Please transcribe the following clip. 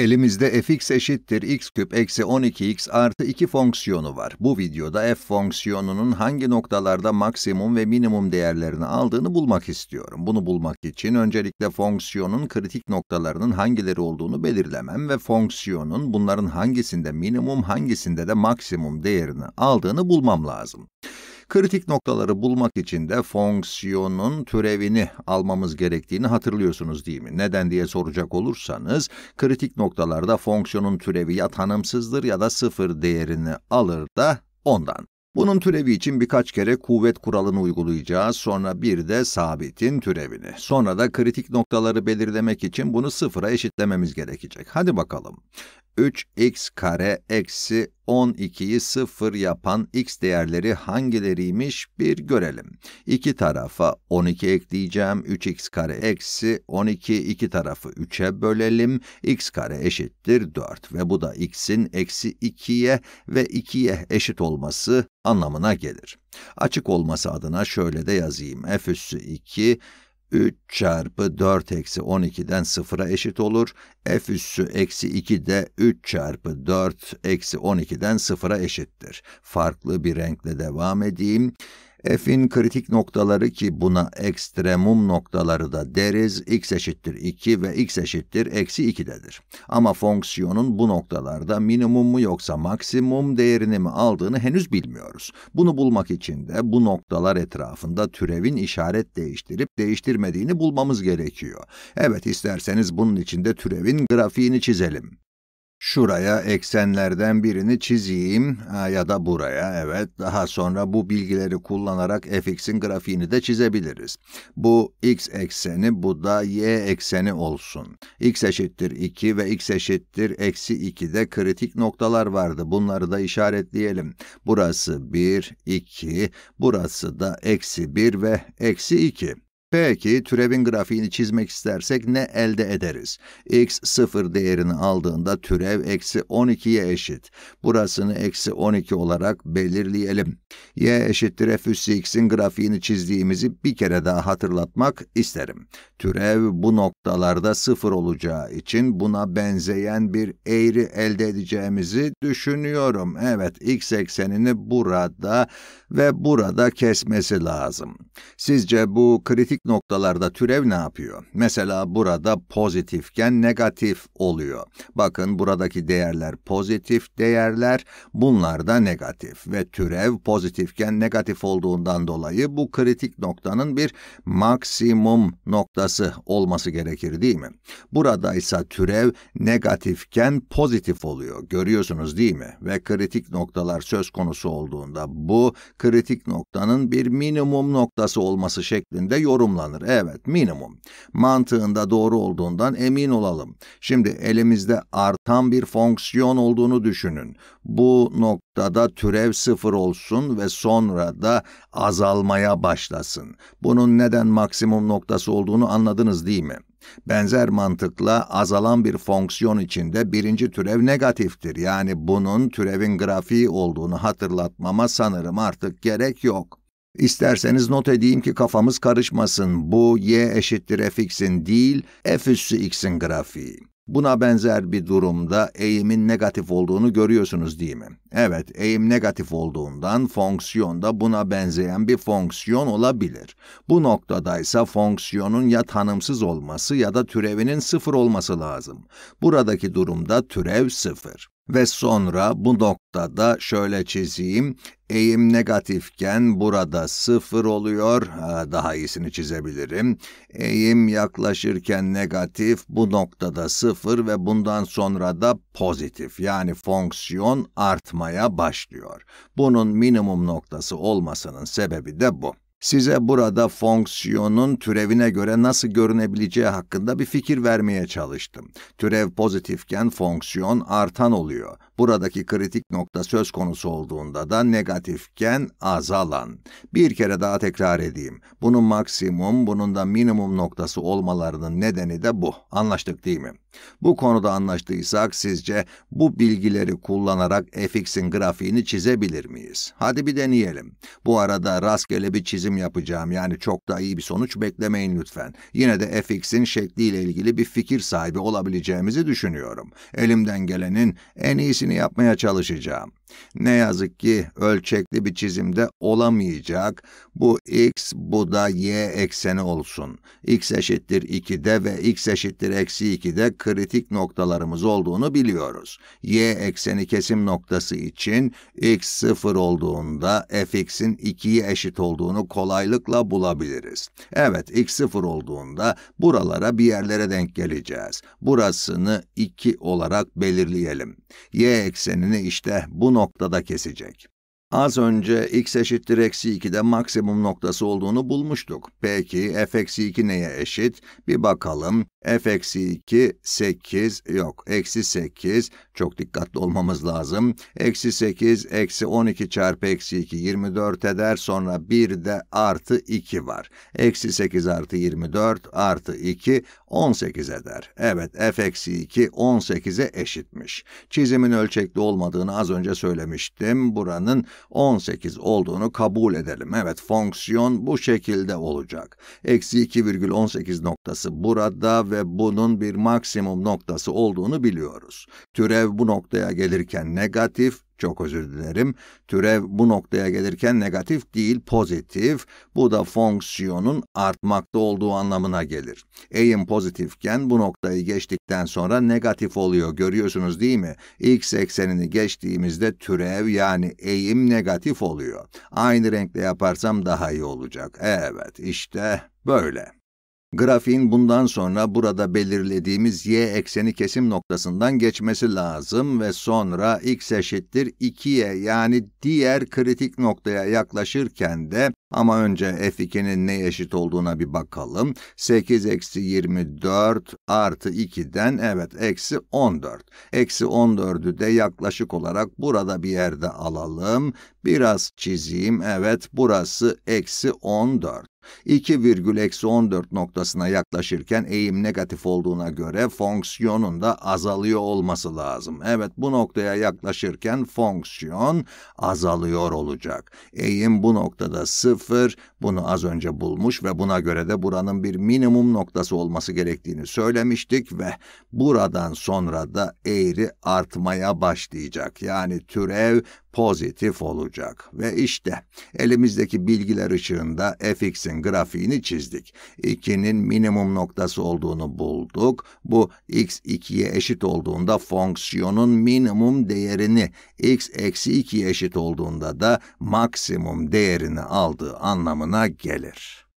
Elimizde fx eşittir x küp eksi 12x artı 2 fonksiyonu var. Bu videoda f fonksiyonunun hangi noktalarda maksimum ve minimum değerlerini aldığını bulmak istiyorum. Bunu bulmak için öncelikle fonksiyonun kritik noktalarının hangileri olduğunu belirlemem ve fonksiyonun bunların hangisinde minimum hangisinde de maksimum değerini aldığını bulmam lazım. Kritik noktaları bulmak için de fonksiyonun türevini almamız gerektiğini hatırlıyorsunuz değil mi? Neden diye soracak olursanız, kritik noktalarda fonksiyonun türevi ya tanımsızdır ya da sıfır değerini alır da ondan. Bunun türevi için birkaç kere kuvvet kuralını uygulayacağız, sonra bir de sabitin türevini. Sonra da kritik noktaları belirlemek için bunu sıfıra eşitlememiz gerekecek. Hadi bakalım. 3x kare eksi 12'yi 0 yapan x değerleri hangileriymiş bir görelim. İki tarafa 12 ekleyeceğim. 3x kare eksi 12 iki tarafı 3'e bölelim. x kare eşittir 4 ve bu da x'in eksi 2'ye ve 2'ye eşit olması anlamına gelir. Açık olması adına şöyle de yazayım. f üssü 2 3 çarpı 4 eksi 12'den 0'a eşit olur. f üssü eksi 2 de 3 çarpı 4 eksi 12'den 0'a eşittir. Farklı bir renkle devam edeyim. F'in kritik noktaları ki buna ekstremum noktaları da deriz, x eşittir 2 ve x eşittir eksi 2'dedir. Ama fonksiyonun bu noktalarda minimum mu yoksa maksimum değerini mi aldığını henüz bilmiyoruz. Bunu bulmak için de bu noktalar etrafında türevin işaret değiştirip değiştirmediğini bulmamız gerekiyor. Evet, isterseniz bunun için de türevin grafiğini çizelim. Şuraya eksenlerden birini çizeyim ya da buraya evet daha sonra bu bilgileri kullanarak fx'in grafiğini de çizebiliriz. Bu x ekseni bu da y ekseni olsun. x eşittir 2 ve x eşittir eksi 2'de kritik noktalar vardı bunları da işaretleyelim. Burası 1, 2, burası da eksi 1 ve eksi 2. Peki türevin grafiğini çizmek istersek ne elde ederiz? x 0 değerini aldığında türev eksi 12'ye eşit. Burasını eksi 12 olarak belirleyelim y eşittir f üssü x'in grafiğini çizdiğimizi bir kere daha hatırlatmak isterim. Türev bu noktalarda sıfır olacağı için buna benzeyen bir eğri elde edeceğimizi düşünüyorum. Evet, x eksenini burada ve burada kesmesi lazım. Sizce bu kritik noktalarda türev ne yapıyor? Mesela burada pozitifken negatif oluyor. Bakın buradaki değerler pozitif değerler, bunlar da negatif ve türev pozitif pozitifken negatif olduğundan dolayı bu kritik noktanın bir maksimum noktası olması gerekir değil mi? Burada ise türev negatifken pozitif oluyor. Görüyorsunuz değil mi? Ve kritik noktalar söz konusu olduğunda bu kritik noktanın bir minimum noktası olması şeklinde yorumlanır. Evet, minimum. Mantığında doğru olduğundan emin olalım. Şimdi elimizde artan bir fonksiyon olduğunu düşünün. Bu nokta noktada türev sıfır olsun ve sonra da azalmaya başlasın. Bunun neden maksimum noktası olduğunu anladınız değil mi? Benzer mantıkla azalan bir fonksiyon içinde birinci türev negatiftir. Yani bunun türevin grafiği olduğunu hatırlatmama sanırım artık gerek yok. İsterseniz not edeyim ki kafamız karışmasın. Bu y eşittir fx'in değil, f üssü x'in grafiği. Buna benzer bir durumda eğimin negatif olduğunu görüyorsunuz değil mi? Evet, eğim negatif olduğundan fonksiyon da buna benzeyen bir fonksiyon olabilir. Bu noktadaysa fonksiyonun ya tanımsız olması ya da türevinin sıfır olması lazım. Buradaki durumda türev sıfır. Ve sonra bu noktada şöyle çizeyim. Eğim negatifken burada sıfır oluyor. Daha iyisini çizebilirim. Eğim yaklaşırken negatif, bu noktada sıfır ve bundan sonra da pozitif. Yani fonksiyon artmaya başlıyor. Bunun minimum noktası olmasının sebebi de bu size burada fonksiyonun türevine göre nasıl görünebileceği hakkında bir fikir vermeye çalıştım. Türev pozitifken fonksiyon artan oluyor. Buradaki kritik nokta söz konusu olduğunda da negatifken azalan. Bir kere daha tekrar edeyim. Bunun maksimum, bunun da minimum noktası olmalarının nedeni de bu. Anlaştık değil mi? Bu konuda anlaştıysak sizce bu bilgileri kullanarak fx'in grafiğini çizebilir miyiz? Hadi bir deneyelim. Bu arada rastgele bir çizim yapacağım yani çok da iyi bir sonuç beklemeyin lütfen. Yine de fx'in şekliyle ilgili bir fikir sahibi olabileceğimizi düşünüyorum. Elimden gelenin en iyisini tarifini yapmaya çalışacağım. Ne yazık ki ölçekli bir çizimde olamayacak. Bu x, bu da y ekseni olsun. x eşittir 2'de ve x eşittir eksi 2'de kritik noktalarımız olduğunu biliyoruz. y ekseni kesim noktası için x 0 olduğunda fx'in 2'ye eşit olduğunu kolaylıkla bulabiliriz. Evet, x 0 olduğunda buralara bir yerlere denk geleceğiz. Burasını 2 olarak belirleyelim. y eksenini işte bu noktada kesecek. Az önce x eşittir eksi 2'de maksimum noktası olduğunu bulmuştuk. Peki f eksi 2 neye eşit? Bir bakalım. f eksi 2, 8, yok eksi 8, çok dikkatli olmamız lazım. Eksi 8, eksi 12 çarpı eksi 2, 24 eder. Sonra bir de artı 2 var. Eksi 8 artı 24 artı 2, 18 eder. Evet f-2 18'e eşitmiş. Çizimin ölçekli olmadığını az önce söylemiştim. Buranın 18 olduğunu kabul edelim. Evet fonksiyon bu şekilde olacak. Eksi 2,18 noktası burada ve bunun bir maksimum noktası olduğunu biliyoruz. Türev bu noktaya gelirken negatif, çok özür dilerim. Türev bu noktaya gelirken negatif değil pozitif. Bu da fonksiyonun artmakta olduğu anlamına gelir. Eğim pozitifken bu noktayı geçtikten sonra negatif oluyor. Görüyorsunuz değil mi? X eksenini geçtiğimizde türev yani eğim negatif oluyor. Aynı renkle yaparsam daha iyi olacak. Evet işte böyle. Grafiğin bundan sonra burada belirlediğimiz y ekseni kesim noktasından geçmesi lazım ve sonra x eşittir 2'ye yani diğer kritik noktaya yaklaşırken de ama önce f2'nin ne eşit olduğuna bir bakalım. 8 eksi 24 artı 2'den evet eksi 14. Eksi 14'ü de yaklaşık olarak burada bir yerde alalım. Biraz çizeyim evet burası eksi 14. 2 virgül eksi 14 noktasına yaklaşırken eğim negatif olduğuna göre fonksiyonun da azalıyor olması lazım. Evet bu noktaya yaklaşırken fonksiyon azalıyor olacak. Eğim bu noktada 0, bunu az önce bulmuş ve buna göre de buranın bir minimum noktası olması gerektiğini söylemiştik ve buradan sonra da eğri artmaya başlayacak. Yani türev pozitif olacak. Ve işte elimizdeki bilgiler ışığında fx'in grafiğini çizdik. 2'nin minimum noktası olduğunu bulduk. Bu x 2'ye eşit olduğunda fonksiyonun minimum değerini, x eksi 2'ye eşit olduğunda da maksimum değerini aldığı anlamına gelir.